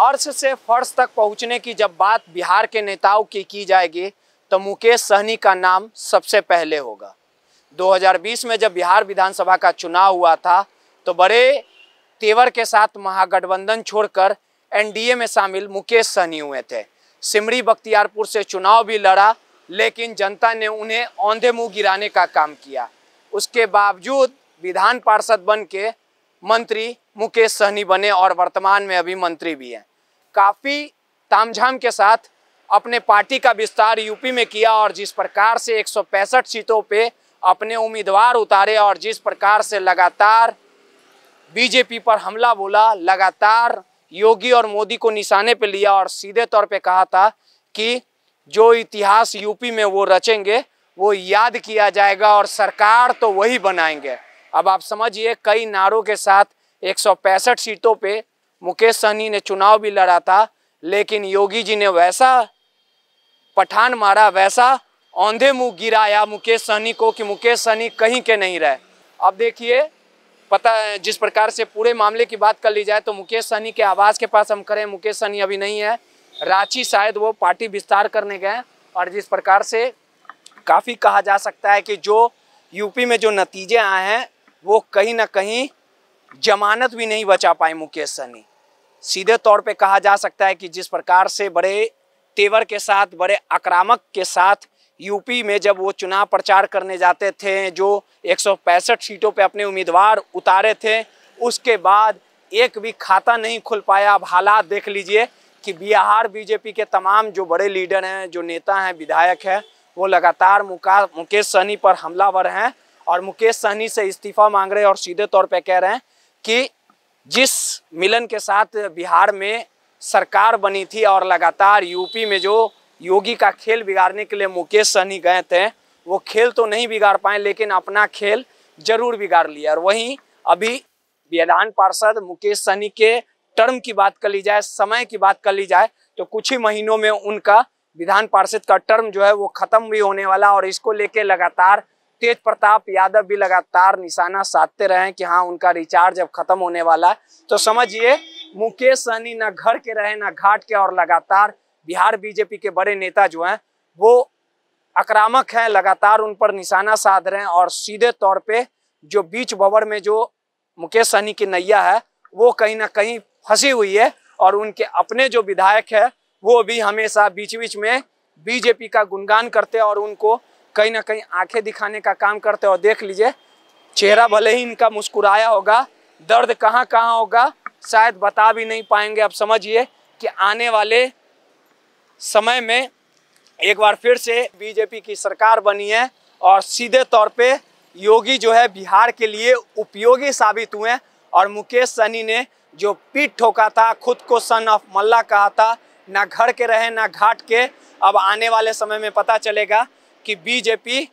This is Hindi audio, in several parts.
अर्श से फर्श तक पहुंचने की जब बात बिहार के नेताओं की की जाएगी तो मुकेश सहनी का नाम सबसे पहले होगा 2020 में जब बिहार विधानसभा का चुनाव हुआ था तो बड़े तेवर के साथ महागठबंधन छोड़कर एनडीए में शामिल मुकेश सहनी हुए थे सिमरी बख्तियारपुर से चुनाव भी लड़ा लेकिन जनता ने उन्हें औंधे मुँह गिराने का काम किया उसके बावजूद विधान पार्षद बन के मंत्री मुकेश सहनी बने और वर्तमान में अभी मंत्री भी हैं काफ़ी तामझाम के साथ अपने पार्टी का विस्तार यूपी में किया और जिस प्रकार से एक सीटों पे अपने उम्मीदवार उतारे और जिस प्रकार से लगातार बीजेपी पर हमला बोला लगातार योगी और मोदी को निशाने पे लिया और सीधे तौर पे कहा था कि जो इतिहास यूपी में वो रचेंगे वो याद किया जाएगा और सरकार तो वही बनाएंगे अब आप समझिए कई नारों के साथ एक सीटों पर मुकेश सहनी ने चुनाव भी लड़ा था लेकिन योगी जी ने वैसा पठान मारा वैसा औंधे मुंह गिराया मुकेश सहनी को कि मुकेश सहनी कहीं के नहीं रहे अब देखिए पता जिस प्रकार से पूरे मामले की बात कर ली जाए तो मुकेश सहनी के आवाज़ के पास हम करें मुकेश सहनी अभी नहीं है रांची शायद वो पार्टी विस्तार करने गए और जिस प्रकार से काफ़ी कहा जा सकता है कि जो यूपी में जो नतीजे आए हैं वो कहीं ना कहीं जमानत भी नहीं बचा पाए मुकेश सहनी सीधे तौर पे कहा जा सकता है कि जिस प्रकार से बड़े तेवर के साथ बड़े आक्रामक के साथ यूपी में जब वो चुनाव प्रचार करने जाते थे जो एक सीटों पे अपने उम्मीदवार उतारे थे उसके बाद एक भी खाता नहीं खुल पाया अब हालात देख लीजिए कि बिहार बीजेपी के तमाम जो बड़े लीडर हैं जो नेता हैं विधायक हैं वो लगातार मुका मुकेश सहनी पर हमलावर हैं और मुकेश सहनी से इस्तीफा मांग रहे हैं और सीधे तौर पर कह रहे हैं कि जिस मिलन के साथ बिहार में सरकार बनी थी और लगातार यूपी में जो योगी का खेल बिगाड़ने के लिए मुकेश सहनी गए थे वो खेल तो नहीं बिगाड़ पाए लेकिन अपना खेल जरूर बिगाड़ लिया और वहीं अभी विधान पार्षद मुकेश सहनी के टर्म की बात कर ली जाए समय की बात कर ली जाए तो कुछ ही महीनों में उनका विधान पार्षद का टर्म जो है वो खत्म भी होने वाला और इसको लेके लगातार तेज प्रताप यादव भी लगातार निशाना साधते रहे कि हाँ उनका रिचार्ज अब खत्म होने वाला है तो समझिए मुकेश सहनी ना घर के रहे ना घाट के और लगातार बिहार बीजेपी के बड़े नेता जो हैं वो आक्रामक हैं लगातार उन पर निशाना साध रहे हैं और सीधे तौर पे जो बीच बवर में जो मुकेश सहनी की नैया है वो कहीं ना कहीं फंसी हुई है और उनके अपने जो विधायक है वो भी हमेशा बीच बीच में बीजेपी का गुणगान करते और उनको कहीं ना कहीं आंखें दिखाने का काम करते हो देख लीजिए चेहरा भले ही इनका मुस्कुराया होगा दर्द कहाँ कहाँ होगा शायद बता भी नहीं पाएंगे आप समझिए कि आने वाले समय में एक बार फिर से बीजेपी की सरकार बनी है और सीधे तौर पे योगी जो है बिहार के लिए उपयोगी साबित हुए और मुकेश सहनी ने जो पीठ ठोका था खुद को सन ऑफ मल्ला कहा था ना घर के रहे ना घाट के अब आने वाले समय में पता चलेगा कि बीजेपी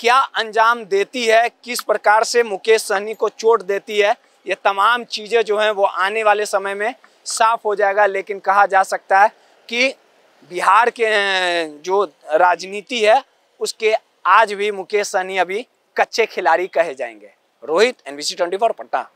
क्या अंजाम देती है किस प्रकार से मुकेश सहनी को चोट देती है ये तमाम चीज़ें जो हैं वो आने वाले समय में साफ हो जाएगा लेकिन कहा जा सकता है कि बिहार के जो राजनीति है उसके आज भी मुकेश सहनी अभी कच्चे खिलाड़ी कहे जाएंगे Rohit NBC twenty four Patna